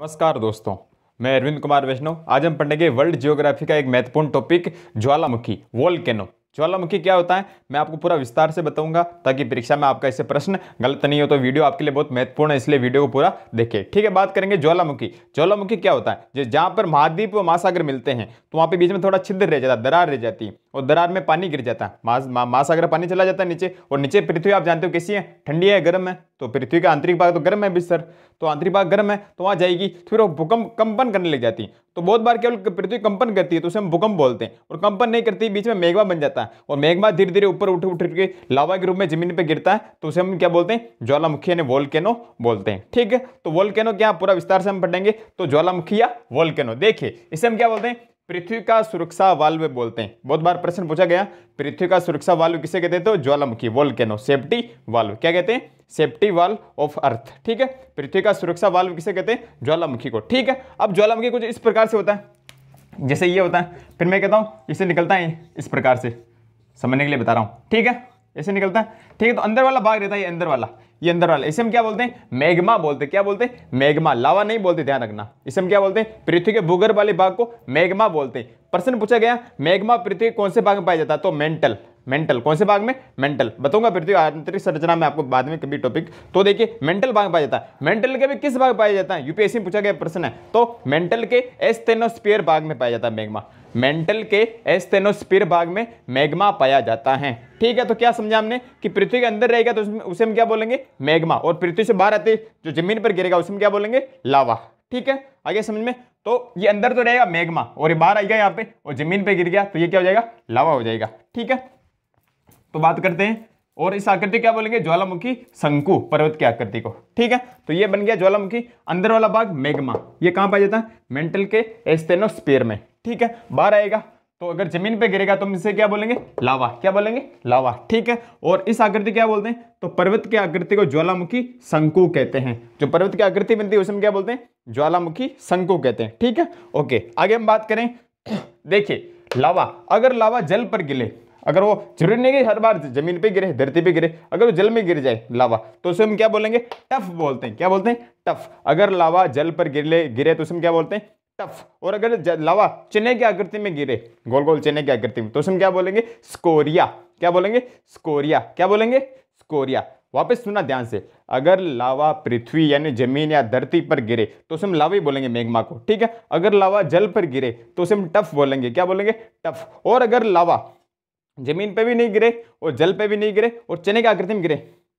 नमस्कार दोस्तों मैं अरविंद कुमार वैष्णव आज हम पढ़ेंगे वर्ल्ड जियोग्राफी का एक महत्वपूर्ण टॉपिक ज्वालामुखी केनो ज्वालामुखी क्या होता है मैं आपको पूरा विस्तार से बताऊंगा ताकि परीक्षा में आपका ऐसे प्रश्न गलत नहीं हो तो वीडियो आपके लिए बहुत महत्वपूर्ण है इसलिए वीडियो को पूरा देखें ठीक है बात करेंगे ज्वालामुखी ज्वालामुखी क्या होता है जहाँ पर महाद्वीप व महासागर मिलते हैं तो वहाँ पे बीच में थोड़ा छिद्र रह जाता है दरार रह जाती है और दरार में पानी गिर जाता है मास मा, पानी चला जाता है नीचे और नीचे पृथ्वी आप जानते हो कैसी है ठंडी है गर्म है तो पृथ्वी का आंतरिक भाग तो गर्म है बिस्तर सर तो आंतरिक भाग गर्म है तो वहाँ जाएगी तो फिर वो भूकंप कंपन करने लग जाती है तो बहुत बार केवल पृथ्वी कंपन करती है तो उसे हम भूकंप बोलते हैं और कंपन नहीं करती बीच में मेघवा बन जाता है और मेघवा धीरे धीरे ऊपर उठ उठ के लावा के रूप में जमीन पर गिरता है तो उसे हम क्या बोलते हैं ज्वालामुखी यानी वोल्केनो बोलते हैं ठीक है तो वोल्केनो क्या पूरा विस्तार से हम पढ़ेंगे तो ज्वालामुखी या वोल्केनो देखिए इसे हम क्या बोलते हैं पृथ्वी का सुरक्षा वाल्व बोलते हैं बहुत बार प्रश्न पूछा गया पृथ्वी का सुरक्षा वाल्व किसे कहते हैं तो ज्वालामुखी वोल्केनो सेफ्टी वाल्व क्या कहते हैं सेफ्टी वाल्व ऑफ अर्थ ठीक है पृथ्वी का सुरक्षा वाल्व किसे कहते हैं ज्वालामुखी को ठीक है अब ज्वालामुखी कुछ इस प्रकार से होता है जैसे ये होता है फिर मैं कहता हूँ इसे निकलता है इस प्रकार से समझने के लिए बता रहा हूँ ठीक है ऐसे निकलता है ठीक है तो अंदर वाला भाग रहता है ये अंदर वाला ये अंदर वाला इसे हम क्या बोलते हैं मैग्मा बोलते हैं क्या बोलते हैं मैग्मा लावा नहीं बोलते ध्यान रखना इसे हम क्या बोलते हैं पृथ्वी के भूगर्भ वाले भाग को मैग्मा बोलते हैं प्रश्न पूछा गया मैग्मा पृथ्वी कौन से भाग में पाया जाता है तो मेंटल मेंटल कौन से भाग में मेंटल बताऊंगा पृथ्वी आंतरिक संरचना में आपको बाद में कभी टॉपिक तो देखिए मेंटल भाग पाया जाता है मेंटल के भी किस भाग पाया जाता है यूपीएससी में पूछा गया प्रश्न है तो मेंटल के एस्थेनोस्पियर भाग में पाया जाता है मैग्मा मेंटल के एस्थेनोस्पिर भाग में मैग्मा पाया जाता है ठीक है तो क्या समझा हमने कि पृथ्वी के अंदर रहेगा तो उसे हम क्या बोलेंगे मैग्मा और पृथ्वी से बाहर आते जो जमीन पर गिरेगा उसे हम क्या बोलेंगे लावा ठीक है आगे समझ में तो ये अंदर तो रहेगा मैग्मा और ये बाहर आएगा यहाँ पे और जमीन पर गिर गया तो ये क्या हो जाएगा लावा हो जाएगा ठीक है तो बात करते हैं और इस आकृति क्या बोलेंगे ज्वालामुखी शंकु पर्वत की आकृति को ठीक है तो ये बन गया ज्वालामुखी अंदर वाला भाग मेघमा ये कहाँ पाया जाता है मेंटल के एस्थेनोस्पेयर में ठीक है बाहर आएगा तो अगर जमीन पे गिरेगा तो हम इसे क्या बोलेंगे लावा क्या बोलेंगे लावा ठीक है और इस आकृति क्या बोलते हैं तो पर्वत की आकृति को ज्वालामुखी शंकु कहते हैं जो पर्वत की आकृति बनती है उसमें क्या बोलते हैं ज्वालामुखी शंकु कहते हैं ठीक है ओके आगे हम बात करें देखिए लावा अगर लावा जल पर गिले अगर वो जरूरी नहीं हर बार जमीन पे गिरे धरती पे गिरे अगर वो जल में गिर जाए लावा तो उसे हम क्या बोलेंगे टफ बोलते हैं क्या बोलते हैं टफ अगर लावा जल पर गिरे गिरे तो उसमें क्या बोलते हैं टफ और अगर लावा चने की आकृति में गिरे गोल गोल चने की आकृति में तो उसमें क्या बोलेंगे स्कोरिया क्या बोलेंगे स्कोरिया क्या बोलेंगे स्कोरिया वापस सुना ध्यान से अगर लावा पृथ्वी यानी जमीन या धरती पर गिरे तो उसे हम लावा ही बोलेंगे मेघमा को ठीक है अगर लावा जल पर गिरे तो उसे हम टफ बोलेंगे क्या बोलेंगे टफ और अगर लावा जमीन पे भी नहीं गिरे और जल पे भी नहीं गिरे और चने की आकृति में गिरे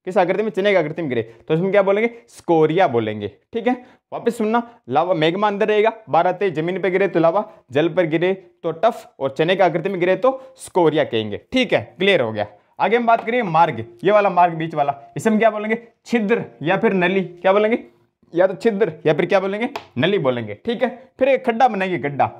किस आकृति में चिन्ह की आकृति में गिरे तो इसमें क्या बोलेंगे स्कोरिया बोलेंगे ठीक है वापस सुनना लावा मेघमा अंदर रहेगा बारह तेज जमीन पर गिरे तो लावा जल पर गिरे तो टफ और चने की आकृति में गिरे तो स्कोरिया कहेंगे ठीक है क्लियर हो गया आगे हम बात करें मार्ग ये वाला मार्ग बीच वाला इसे हम क्या बोलेंगे छिद्र या फिर नली क्या बोलेंगे या तो छिद्र या फिर क्या बोलेंगे नली बोलेंगे ठीक है फिर एक खड्डा बनाएंगे गड्ढा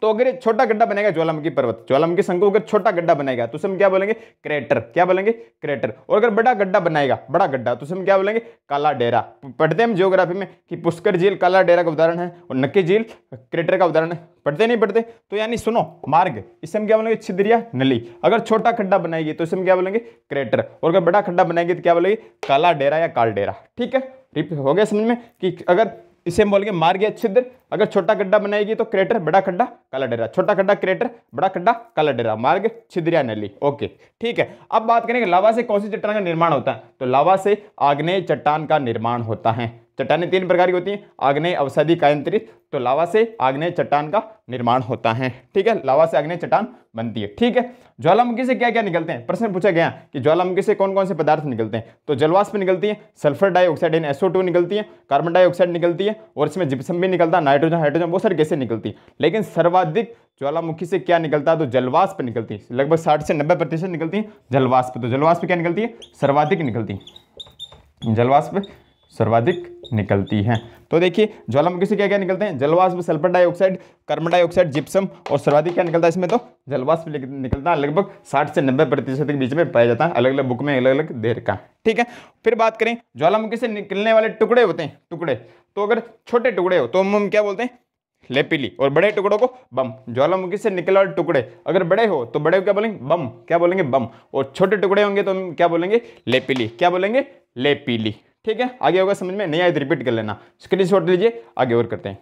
तो अगर ये छोटा गड्ढा बनेगा ज्वालामुखी पर्वत ज्वालामुखी शंकु अगर छोटा गड्ढा बनाएगा तो उसे हम क्या बोलेंगे क्रेटर क्या बोलेंगे क्रेटर और अगर बड़ा गड्ढा बनाएगा बड़ा गड्ढा तो उसे हम क्या बोलेंगे काला डेरा पढ़ते हैं हम जियोग्राफी में कि पुष्कर झील काला डेरा का उदाहरण है और नक्की झील क्रेटर का उदाहरण है पढ़ते नहीं पढ़ते तो यानी सुनो मार्ग इसे हम क्या बोलेंगे छिद्रिया नली अगर छोटा खड्डा बनाएगी तो इसे हम क्या बोलेंगे क्रेटर और अगर बड़ा खड्डा बनाएगी तो क्या बोलेगी काला डेरा या काल डेरा ठीक है हो गया समझ में कि अगर इसे हम बोलेंगे मार्गीय छिद्र अगर छोटा गड्ढा बनाएगी तो क्रेटर बड़ा खड्डा काला डेरा छोटा खड्डा क्रेटर बड़ा खड्डा काला डेरा मार्ग छिद्रिया नली ओके ठीक है अब बात करेंगे लावा से कौन सी चट्टान का निर्माण होता है तो लावा से आग्नेय चट्टान का निर्माण होता है चट्टानें तीन प्रकार की होती हैं आग्नेय अवसादी कायंत्रित तो लावा से आग्नेय चट्टान का निर्माण होता है ठीक है लावा से आग्नेय चट्टान बनती है ठीक है ज्वालामुखी से क्या क्या निकलते हैं प्रश्न पूछा गया कि ज्वालामुखी से कौन कौन से पदार्थ निकलते हैं तो जलवाष्प निकलती है sulphur dioxide and S O two निकलती है कार्बन डाइऑक्साइड निकलती है और इसमें जिप्सम भी निकलता है नाइट्रोजन हाइड्रोजन बहुत सारी कैसे निकलती है लेकिन सर्वाधिक ज्वालामुखी से क्या निकलता है तो जलवाष्प निकलती है लगभग साठ से नब्बे प्रतिशत निकलती है जलवाष्प तो जलवाष्प क्या निकलती है सर्वाधिक निकलती है जलवाष्प सर्वाधिक निकलती हैं तो देखिए ज्वालामुखी से क्या क्या निकलते हैं जलवाष्प sulphur dioxide carbon dioxide gypsum और सर्वाधिक क्या निकलता है इसमें तो जलवाष्प निकलता है लगभग 60 से 90 प्रतिशत के बीच में पाया जाता है अलग अलग बुक में अलग अलग देर का ठीक है फिर बात करें ज्वालामुखी से निकलने वाले टुकड़े होते हैं टुकड़े तो अगर छोटे टुकड़े हो तो हम क्या बोलते हैं लेपिली और बड़े टुकड़ों को बम ज्वालामुखी से निकले वाले टुकड़े अगर बड़े हो तो बड़े क्या बोलेंगे बम क्या बोलेंगे बम और छोटे टुकड़े होंगे तो हम क्या बोलेंगे लेपिली क्या बोलेंगे लेपीली ठीक है आगे होगा समझ में नहीं आए तो रिपीट कर लेना स्क्रीन शॉट लीजिए आगे और करते हैं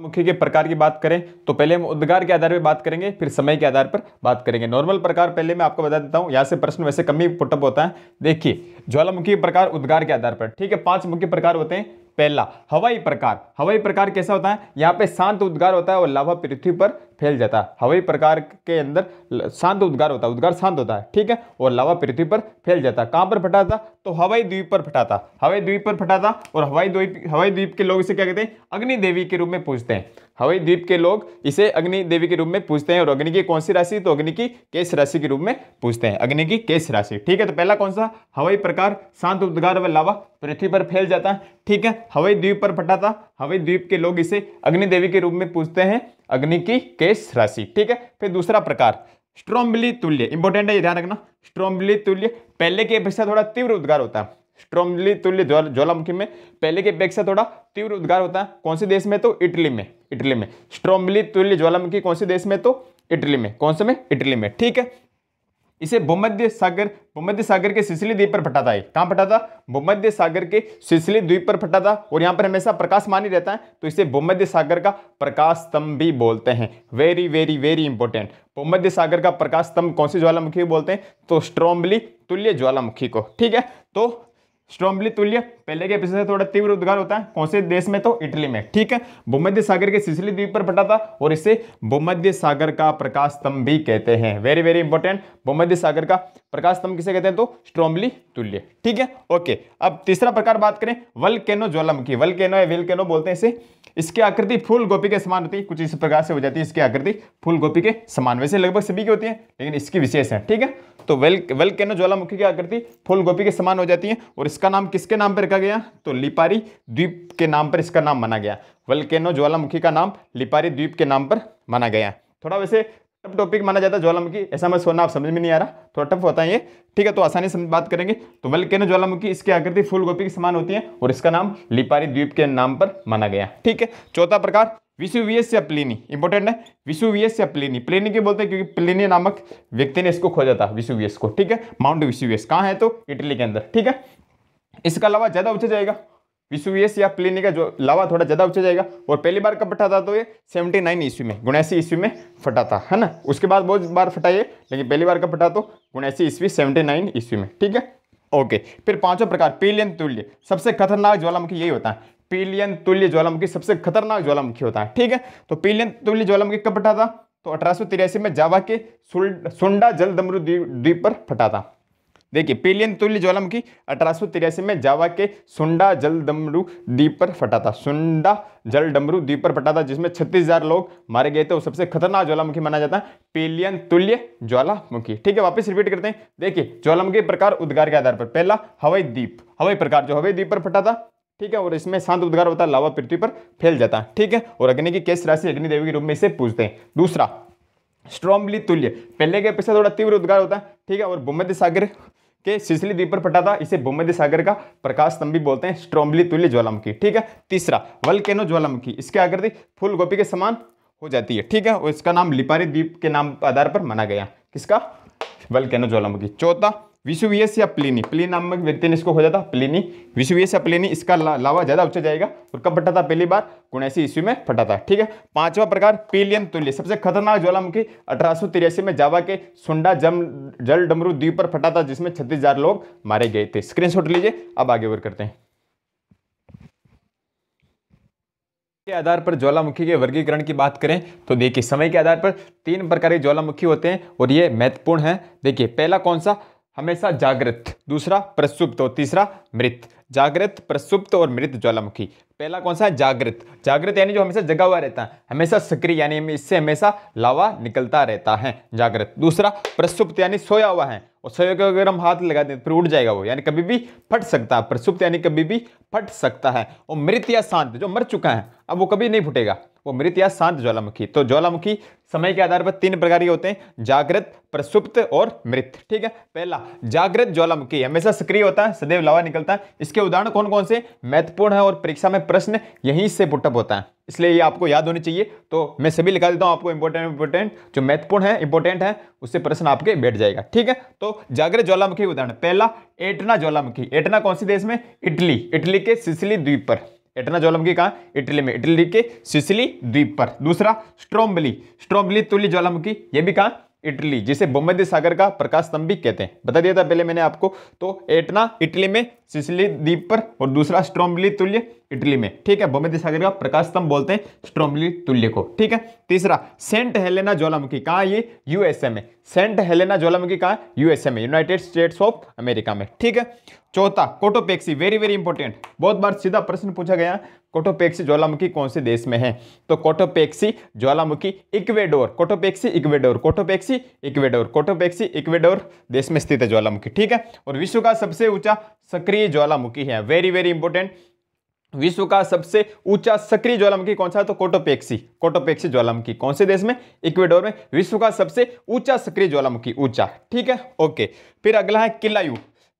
मुख्य के प्रकार की बात करें तो पहले हम उद्गार के आधार पर बात करेंगे फिर समय के आधार पर बात करेंगे नॉर्मल प्रकार पहले मैं आपको बता देता हूं यहां से प्रश्न वैसे कमी पुटअप होता है देखिए ज्वालामुखी प्रकार उद्गार के आधार पर ठीक है पांच मुख्य प्रकार होते हैं पहला हवाई प्रकार हवाई प्रकार कैसा होता है यहाँ पे शांत उद्गार होता है और लावा पृथ्वी पर फैल जाता है हवाई प्रकार के अंदर शांत उद्गार होता है उद्गार शांत होता है ठीक है और लावा पृथ्वी पर फैल जाता है कहाँ पर फटा था तो हवाई द्वीप पर फटा था हवाई द्वीप पर फटा था और हवाई द्वीप हवाई द्वीप के लोग इसे क्या कहते हैं अग्नि देवी के रूप में पूछते हैं हवाई द्वीप के लोग इसे अग्नि देवी के रूप में पूछते हैं और अग्नि की कौन सी राशि तो अग्नि की केश राशि के रूप में पूछते हैं अग्नि की केश राशि ठीक है तो पहला कौन सा हवाई प्रकार शांत उद्गार व लावा पृथ्वी पर फैल जाता है ठीक है हवाई द्वीप पर फटाता हवाई द्वीप के लोग इसे अग्नि देवी के रूप में पूछते हैं अग्नि की केश राशि ठीक है फिर दूसरा प्रकार स्ट्रॉम्बली तुल्य इंपॉर्टेंट है ये ध्यान रखना स्ट्रॉम्बली तुल्य पहले की अपेक्षा थोड़ा तीव्र उद्गार होता है स्ट्रोम्बली तुल्य ज्वालामुखी में पहले की अपेक्षा थोड़ा तीव्र उद्गार होता है कौन से देश में तो इटली में इटली में स्ट्रोम्बली तुल्य तो ज्वालामुखी कौन से देश में तो इटली में कौन से में इटली में ठीक है इसे भूमध्य सागर भूमध्य सागर के सिसली द्वीप पर फटा था कहां फटा था भूमध्य सागर के सिसली द्वीप पर फटा था और यहां पर हमेशा प्रकाशमान ही रहता है तो इसे भूमध्य सागर का प्रकाश स्तंभ भी बोलते हैं वेरी वेरी वेरी इंपॉर्टेंट भूमध्य सागर का प्रकाश स्तंभ कौन से ज्वालामुखी बोलते हैं तो स्ट्रोम्बली तुल्य ज्वालामुखी को ठीक है तो स्ट्रॉम्बली तुल्य पहले के एपिसोड से थोड़ा तीव्र उद्गार होता है कौन से देश में तो इटली में ठीक है भूमध्य सागर के सिसली द्वीप पर फटा था और इसे भूमध्य सागर का प्रकाश स्तंभ भी कहते हैं वेरी वेरी इंपॉर्टेंट भूमध्य सागर का प्रकाश स्तंभ किसे कहते हैं तो स्ट्रोम्बली तुल्य ठीक है ओके अब तीसरा प्रकार बात करें वल केनो ज्वालामुखी वल केनो या विल केनो बोलते हैं इसे इसकी आकृति फूल गोपी के समान होती है कुछ इस प्रकार से हो जाती है इसकी आकृति फूल गोपी के समान वैसे लगभग सभी की होती है लेकिन इसकी विशेष है ठीक है तो वेल वेल केनो ज्वालामुखी की आकृति फूल गोपी के समान हो जाती है और इसका नाम किसके नाम पर रखा गया तो लिपारी द्वीप के नाम पर इसका नाम माना गया वेल केनो ज्वालामुखी का नाम लिपारी द्वीप के नाम पर माना गया थोड़ा वैसे टफ टॉपिक माना जाता है ज्वालामुखी ऐसा मैं सोना आप समझ में नहीं आ रहा थोड़ा टफ होता है ये ठीक है तो आसानी से बात करेंगे तो वल्केनो ज्वालामुखी इसकी आकृति फूल गोपी के समान होती है और इसका नाम लिपारी द्वीप के नाम पर माना गया ठीक है चौथा प्रकार विसुवियस या प्लिनी इंपॉर्टेंट है विसुवियस या प्लिनी प्लिनी के बोलते हैं क्योंकि प्लिनी नामक व्यक्ति ने इसको खोजा था विसुवियस को ठीक है माउंट विसुवियस कहाँ है तो इटली के अंदर ठीक है इसके अलावा ज़्यादा ऊंचा जाएगा विसुवियस या प्लिनी का जो लावा थोड़ा ज़्यादा ऊंचा जाएगा और पहली बार कब फटा था तो ये 79 नाइन ईस्वी में गुणासी ईस्वी में फटा था है ना उसके बाद बहुत बार फटा ये लेकिन पहली बार कब फटा तो गुणासी ईस्वी 79 नाइन ईस्वी में ठीक है ओके फिर पांचों प्रकार पीलियन तुल्य सबसे खतरनाक ज्वालामुखी यही होता है पीलियन तुल्य ज्वालामुखी सबसे खतरनाक ज्वालामुखी होता है ठीक है तो पीलियन तुल्य ज्वालामुखी कब फटा था तो अठारह में जावा के सुंडा जल दमरू द्वीप पर फटा था देखिए पेलियन तुल्य ज्वालामुखी अठारह में जावा के सुंडा जल डमरू द्वीप पर फटा था सुंडा जल डमरू द्वीप पर फटा था जिसमें छत्तीस हजार लोग मारे गए थे वो सबसे खतरनाक ज्वालामुखी माना जाता है पेलियन तुल्य ज्वालामुखी ठीक है वापस रिपीट करते हैं देखिए ज्वालामुखी प्रकार उद्गार के आधार पर पहला हवाई द्वीप हवाई प्रकार जो हवाई द्वीप पर फटा था ठीक है और इसमें शांत उद्गार होता है लावा पृथ्वी पर फैल जाता है ठीक है और अग्नि की केस राशि अग्निदेवी के रूप में इसे पूछते हैं दूसरा स्ट्रॉम्बली तुल्य पहले के अपेक्षा थोड़ा तीव्र उद्गार होता है ठीक है और भूमध्य सागर के सिसली द्वीप पर फटा था इसे भूमध्य सागर का प्रकाश स्तंभ भी बोलते हैं स्ट्रॉम्बली तुल्य ज्वालामुखी ठीक है तीसरा वलकेनो ज्वालामुखी इसके आकृति फूल गोपी के समान हो जाती है ठीक है और इसका नाम लिपारी द्वीप के नाम आधार पर माना गया किसका वलकेनो ज्वालामुखी चौथा विशुवियस या प्लेनी प्लेन नामक व्यक्ति ने इसको खोजा था प्लेनी विशुवियस या प्लेनी इसका ला, लावा ज़्यादा ऊंचा जाएगा और कब फटा था पहली बार कुणैसी ईस्वी में फटा था ठीक है पांचवा प्रकार पीलियन तुल्य सबसे खतरनाक ज्वालामुखी अठारह में जावा के सुंडा जम जल डमरू द्वीप पर फटा था जिसमें छत्तीस लोग मारे गए थे स्क्रीनशॉट लीजिए अब आगे वर्क करते हैं के आधार पर ज्वालामुखी के वर्गीकरण की बात करें तो देखिए समय के आधार पर तीन प्रकार के ज्वालामुखी होते हैं और ये महत्वपूर्ण है देखिए पहला कौन सा हमेशा जागृत दूसरा प्रसुप्त और तीसरा मृत जागृत प्रसुप्त और मृत ज्वालामुखी पहला कौन सा है जागृत जागृत यानी जो हमेशा जगा हुआ रहता है हमेशा सक्रिय यानी इससे हमेशा लावा निकलता रहता है जागृत दूसरा प्रसुप्त यानी सोया हुआ है और सोया के अगर हम हाथ लगा दें तो फिर उठ जाएगा वो यानी कभी भी फट सकता है प्रसुप्त यानी कभी भी फट सकता है और मृत या शांत जो मर चुका है अब वो कभी नहीं फूटेगा वो मृत या शांत ज्वालामुखी तो ज्वालामुखी समय के आधार पर तीन प्रकार के होते हैं जागृत प्रसुप्त और मृत ठीक है पहला जागृत ज्वालामुखी हमेशा सक्रिय होता है सदैव लावा निकलता है इसके उदाहरण कौन कौन से महत्वपूर्ण है और परीक्षा में प्रश्न यहीं से पुटअप होता है इसलिए ये आपको याद होने चाहिए तो मैं सभी लिखा देता हूँ आपको इंपॉर्टेंट इंपॉर्टेंट जो महत्वपूर्ण है इंपॉर्टेंट है उससे प्रश्न आपके बैठ जाएगा ठीक है तो जागृत ज्वालामुखी उदाहरण पहला एटना ज्वालामुखी एटना कौन सी देश में इटली इटली के सिसली द्वीप पर एटना ज्वालामुखी कहाँ इटली में इटली के सिसली द्वीप पर दूसरा स्ट्रोम्बली स्ट्रोम्बली तुली ज्वालामुखी ये भी कहाँ इटली जिसे भूमध्य सागर का प्रकाश स्तंभ भी कहते हैं बता दिया था पहले मैंने आपको तो एटना इटली में सिसिली द्वीप पर और दूसरा स्ट्रोम्बली तुल्य इटली में ठीक है भूमध्य सागर का प्रकाश स्तंभ बोलते हैं स्ट्रोम्बली तुल्य को ठीक है तीसरा सेंट हेलेना ज्वालामुखी कहाँ ये यूएसए में सेंट हेलेना ज्वालामुखी कहाँ यूएसए में यूनाइटेड स्टेट्स ऑफ अमेरिका में ठीक है चौथा कोटोपेक्सी वेरी वेरी इंपॉर्टेंट बहुत बार सीधा प्रश्न पूछा गया कोटोपेक्सी ज्वालामुखी कौन से देश में है तो कोटोपेक्सी ज्वालामुखी Ecuador Cotopaxi Ecuador Cotopaxi Ecuador Cotopaxi Ecuador देश में स्थित है ज्वालामुखी ठीक है और विश्व का सबसे ऊंचा सक्रिय ज्वालामुखी है वेरी वेरी इंपॉर्टेंट विश्व का सबसे ऊंचा सक्रिय ज्वालामुखी कौन सा है तो कोटोपेक्सी कोटोपेक्सी ज्वालामुखी कौन से देश में इक्वेडोर में विश्व का सबसे ऊंचा सक्रिय ज्वालामुखी ऊंचा ठीक है ओके फिर अगला है किलायू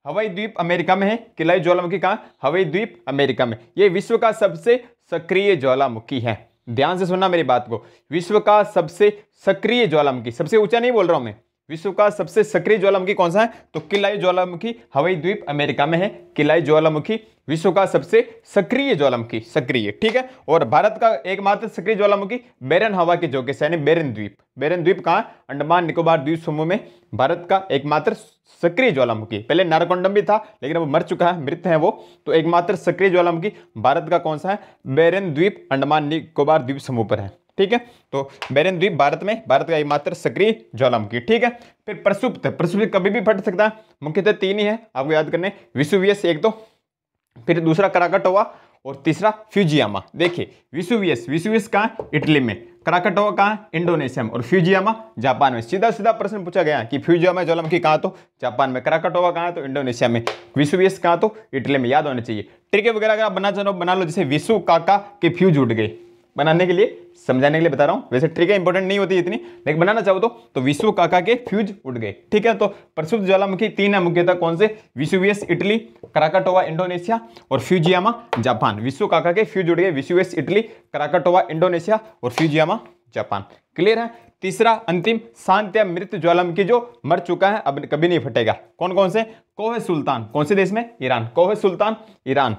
हवाई द्वीप अमेरिका में है किलाई ज्वालामुखी कहाँ हवाई द्वीप अमेरिका में ये विश्व का सबसे सक्रिय ज्वालामुखी है ध्यान से सुनना मेरी बात को विश्व का सबसे सक्रिय ज्वालामुखी सबसे ऊंचा नहीं बोल रहा हूँ मैं विश्व का सबसे सक्रिय ज्वालामुखी कौन सा है तो किलाई ज्वालामुखी हवाई द्वीप अमेरिका में है किलाई ज्वालामुखी विश्व का सबसे सक्रिय ज्वालामुखी सक्रिय ठीक है और भारत का एकमात्र सक्रिय ज्वालामुखी बेरन हवा के जोके यानी बेरन द्वीप बेरन द्वीप कहाँ अंडमान निकोबार द्वीप समूह में भारत का एकमात्र सक्रिय ज्वालामुखी पहले नारकोंडम भी था लेकिन अब मर चुका है मृत है वो तो एकमात्र सक्रिय ज्वालामुखी भारत का कौन सा है बेरन द्वीप अंडमान निकोबार द्वीप समूह पर है ठीक है तो बैरन द्वीप भारत में भारत का एकमात्र सक्रिय ज्वालामुखी ठीक है फिर प्रसुप्त प्रसुप्त कभी भी फट सकता है मुख्यतः तीन ही है आपको याद करने विश्ववियस एक तो फिर दूसरा कराकट हुआ और तीसरा फ्यूजियामा देखिए विसुवियस विसुवियस कहाँ इटली में कराकटोवा कहाँ इंडोनेशिया में और फ्यूजियामा जापान में सीधा सीधा प्रश्न पूछा गया कि फ्यूजियामा ज्वालामुखी कहाँ तो जापान में कराकटोवा कहाँ तो इंडोनेशिया में विसुवियस कहाँ तो इटली में याद होना चाहिए ट्रिके वगैरह अगर आप बना चाहो तो बना लो जैसे विश्व काका के फ्यूज उठ गए बनाने के लिए समझाने के लिए बता रहा हूँ वैसे ट्रिक इंपॉर्टेंट नहीं होती इतनी लेकिन बनाना चाहो तो, तो विश्व काका के फ्यूज उठ गए ठीक है तो प्रसिद्ध ज्वालामुखी तीन है मुख्यतः कौन से विश्ववियस इटली कराकाटोवा इंडोनेशिया और फ्यूजियामा जापान विश्व काका के फ्यूज उड़ गए विश्ववियस इटली कराकाटोवा इंडोनेशिया और फ्यूजियामा जापान क्लियर है तीसरा अंतिम शांत या मृत ज्वालामुखी जो मर चुका है अब कभी नहीं फटेगा कौन कौन से कोहे सुल्तान कौन से देश में ईरान कोहे सुल्तान ईरान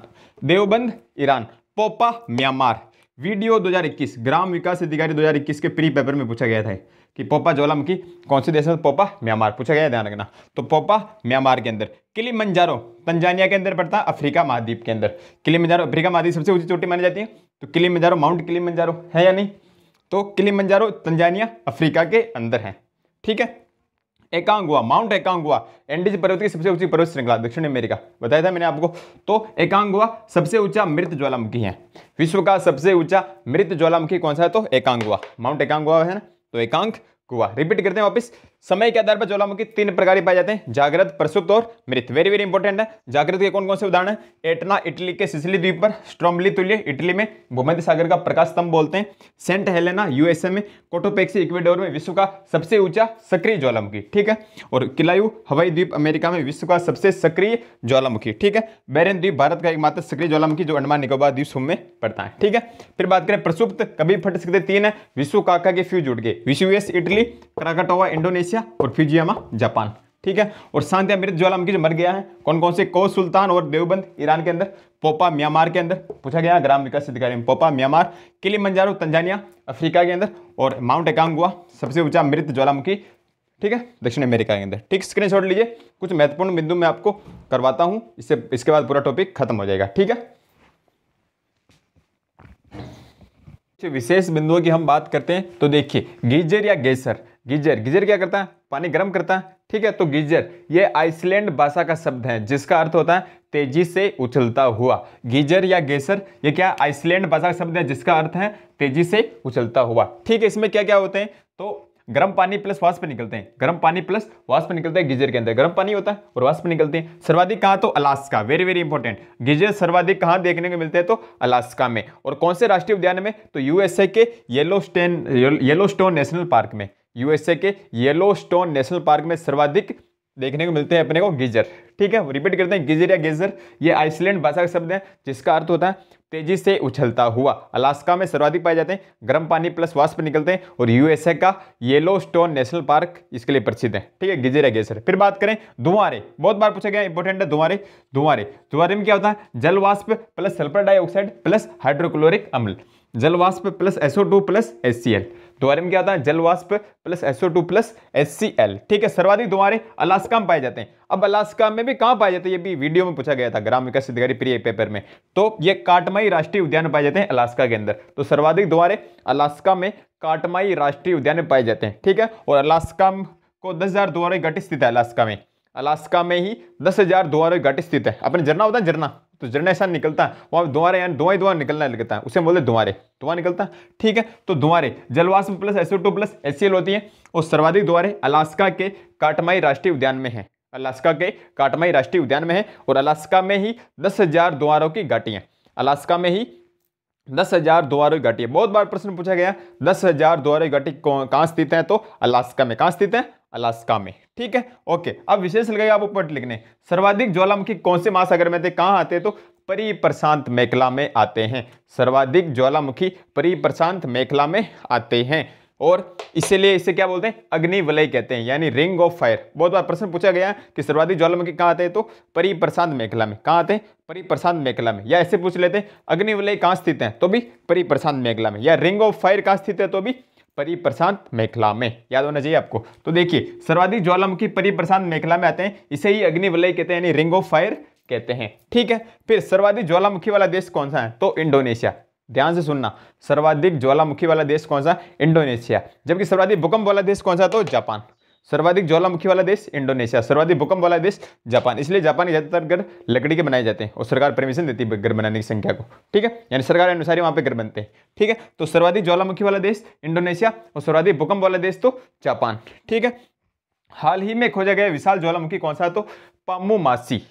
देवबंद ईरान पोपा म्यांमार वीडियो 2021 ग्राम विकास अधिकारी 2021 के प्री पेपर में पूछा गया था कि पोपा ज्वालामुखी कौन से देश में पोपा म्यांमार पूछा गया ध्यान रखना तो पोपा म्यांमार के अंदर किली मंजारो तंजानिया के अंदर पड़ता है अफ्रीका महाद्वीप के अंदर किली मंजारो अफ्रीका महाद्वीप सबसे ऊंची चोटी मानी जाती है तो किली मंजारो माउंट किली मंजारो है या नहीं तो किली मंजारो तंजानिया अफ्रीका के अंदर है ठीक है एकांगुआ माउंट एकांगुआ एंडीज पर्वत की सबसे ऊंची पर्वत श्रृंखला दक्षिण अमेरिका बताया था मैंने आपको तो एकांगुआ सबसे ऊंचा मृत ज्वालामुखी है विश्व का सबसे ऊंचा मृत ज्वालामुखी कौन सा है तो एकांगुआ माउंट एकांगुआ है ना तो एकांक रिपीट करते हैं वापस समय के आधार पर ज्वालामुखी तीन प्रकार पाए जाते हैं जागृत प्रसुप्त और मृत वेरी वेरी इंपॉर्टेंट है जागृत के कौन कौन से उदाहरण है एटना इटली के सिसिली द्वीप पर स्ट्रोमली तुल्य इटली में भूमध्य सागर का प्रकाश स्तंभ बोलते हैं सेंट हेलेना यूएसए में कोटोपेक्सी इक्वेडोर में विश्व का सबसे ऊंचा सक्रिय ज्वालामुखी ठीक है और किलायु हवाई द्वीप अमेरिका में विश्व का सबसे सक्रिय ज्वालामुखी ठीक है बैरन द्वीप भारत का एकमात्र सक्रिय ज्वालामुखी जो अंडमान निकोबार द्वीप समूह में पड़ता है ठीक है फिर बात करें प्रसुप्त कभी फट सकते तीन है विश्व काका के फ्यू जुट गए विश्व इटली क्राकाटोवा इंडोनेशिया एशिया और फ्यूजियामा जापान ठीक है और शांति अमृत ज्वालामुखी जो मर गया है कौन कौन से कौ सुल्तान और देवबंद ईरान के अंदर पोपा म्यांमार के अंदर पूछा गया ग्राम विकास अधिकारी पोपा म्यांमार किली मंजारो तंजानिया अफ्रीका के अंदर और माउंट एकांगुआ सबसे ऊंचा मृत ज्वालामुखी ठीक है दक्षिण अमेरिका के अंदर ठीक स्क्रीन स्क्रीनशॉट लीजिए कुछ महत्वपूर्ण बिंदु मैं आपको करवाता हूँ इससे इसके बाद पूरा टॉपिक खत्म हो जाएगा ठीक है विशेष बिंदुओं की हम बात करते हैं तो देखिए गीजर या गेसर गीजर गीजर क्या करता है पानी गर्म करता है ठीक है तो गीजर ये आइसलैंड भाषा का शब्द है जिसका अर्थ होता है तेजी से उछलता हुआ गीजर या गेसर ये क्या आइसलैंड भाषा का शब्द है जिसका अर्थ है तेजी से उछलता हुआ ठीक है इसमें क्या क्या होते हैं तो गर्म पानी प्लस वाष्प निकलते हैं गर्म पानी प्लस वाष्प निकलते हैं गीजर के अंदर गर्म पानी होता है और वाष्प निकलते हैं सर्वाधिक कहाँ तो Alaska very very important geyser सर्वाधिक कहाँ देखने को मिलते हैं तो अलास्का में और कौन से राष्ट्रीय उद्यान में तो यूएसए के Yellowstone Yellowstone National Park में यूएसए के येलो स्टोन नेशनल पार्क में सर्वाधिक देखने को मिलते हैं अपने को गीजर ठीक है रिपीट करते हैं गीजर या गीजर ये आइसलैंड भाषा का शब्द है जिसका अर्थ होता है तेजी से उछलता हुआ अलास्का में सर्वाधिक पाए जाते हैं गर्म पानी प्लस वाष्प निकलते हैं और यूएसए का येलो स्टोन नेशनल पार्क इसके लिए प्रसिद्ध है ठीक है गिजेरा गेजर फिर बात करें धुआरे बहुत बार पूछा गया इंपॉर्टेंट है धुआरे धुआरे धुआरे में क्या होता है जल वाष्प plus sulphur dioxide plus hydrochloric अम्ल जल वाष्प plus S O two plus S C L दोबारे तो में क्या होता है जलवाष्प plus S O two plus S ठीक है सर्वाधिक दोबारे अलास्का में पाए जाते हैं अब अलास्का में भी कहाँ पाए जाते हैं ये भी वीडियो में पूछा गया था ग्राम विकास अधिकारी प्रिय पेपर में तो ये काटमाई राष्ट्रीय उद्यान पाए जाते हैं अलास्का के अंदर तो सर्वाधिक दोबारे अलास्का में काटमाई राष्ट्रीय उद्यान में पाए जाते हैं ठीक है और अलास्का को दस हज़ार द्वारा घट स्थित है अलास्का में अलास्का में ही दस हज़ार द्वारा घट स्थित है अपने झरना होता है झरना तो जरना ऐसा निकलता है वहाँ धुआरे यानी दुआई दुआ निकलना लगता है उसे बोलते हैं धुआरे धुआं निकलता ठीक है तो दुआरे जलवाष्प plus S O two plus H होती है और सर्वाधिक दुआरे अलास्का के काटमाई राष्ट्रीय उद्यान में है अलास्का के काटमाई राष्ट्रीय उद्यान में है और अलास्का में ही दस हजार द्वारों की घाटियाँ अलास्का में ही दस हजार द्वारों की घाटी बहुत बार प्रश्न पूछा गया दस हजार द्वारों की घाटी कहाँ स्थित है तो अलास्का में कहाँ स्थित है अलास्का में ठीक है ओके अब विशेष लगाइए आप ऊपर लिखने सर्वाधिक ज्वालामुखी कौन से महासागर में थे कहाँ आते हैं तो परी प्रशांत मेखला में आते हैं सर्वाधिक ज्वालामुखी परी प्रशांत मेखला में आते हैं और इसीलिए इसे क्या बोलते हैं अग्नि वलय कहते हैं यानी रिंग ऑफ फायर बहुत बार प्रश्न पूछा गया कि सर्वाधिक ज्वालामुखी कहाँ आते हैं तो परी प्रशांत मेखला में कहाँ आते हैं परी प्रशांत मेखला में या ऐसे पूछ लेते हैं अग्निवलय कहाँ स्थित है तो भी परी प्रशांत मेखला में या रिंग ऑफ फायर कहाँ स्थित है तो भी परी प्रशांत मेखला में याद होना चाहिए आपको तो देखिए सर्वाधिक ज्वालामुखी परी प्रशांत मेखला में आते हैं इसे ही अग्निवलय कहते हैं यानी रिंग ऑफ फायर कहते हैं ठीक है फिर सर्वाधिक ज्वालामुखी वाला देश कौन सा है तो इंडोनेशिया ध्यान से सुनना सर्वाधिक ज्वालामुखी वाला देश कौन सा इंडोनेशिया जबकि सर्वाधिक भूकंप वाला देश कौन सा तो जापान सर्वाधिक ज्वालामुखी वाला देश इंडोनेशिया सर्वाधिक भूकंप वाला देश जापान इसलिए जापान ज़्यादातर घर लकड़ी के बनाए जाते हैं और सरकार परमिशन देती है घर बनाने की संख्या को ठीक है यानी सरकार अनुसार ही वहाँ पे घर बनते हैं ठीक है तो सर्वाधिक ज्वालामुखी वाला देश इंडोनेशिया और सर्वाधिक भूकंप वाला देश तो जापान ठीक है हाल ही में खोजा गया विशाल ज्वालामुखी कौन सा तो पामोमासी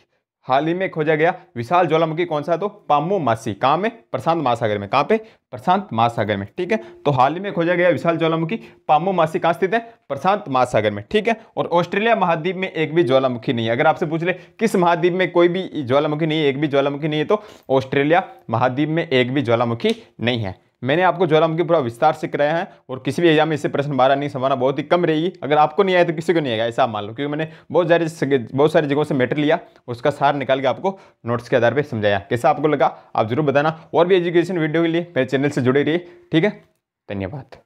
हाल ही में खोजा गया विशाल ज्वालामुखी कौन सा है तो पामो मासी कहाँ में प्रशांत महासागर में कहाँ पे प्रशांत महासागर में ठीक है तो हाल ही में खोजा गया विशाल ज्वालामुखी पामो मासी कहाँ स्थित है प्रशांत महासागर में ठीक है और ऑस्ट्रेलिया महाद्वीप में एक भी ज्वालामुखी नहीं है अगर आपसे पूछ ले किस महाद्वीप में कोई भी ज्वालामुखी नहीं है एक भी ज्वालामुखी नहीं है तो ऑस्ट्रेलिया महाद्वीप में एक भी ज्वालामुखी नहीं है मैंने आपको ज्वालामुखी पूरा विस्तार से कराया है और किसी भी एग्जाम में इससे प्रश्न बारह नहीं संभावना बहुत ही कम रहेगी अगर आपको नहीं आया तो किसी को नहीं आएगा ऐसा मान लो क्योंकि मैंने बहुत सारे बहुत सारी जगहों से मेटर लिया उसका सार निकाल के आपको नोट्स के आधार पर समझाया कैसा आपको लगा आप जरूर बताना और भी एजुकेशन वीडियो के लिए मेरे चैनल से जुड़े रहिए ठीक है धन्यवाद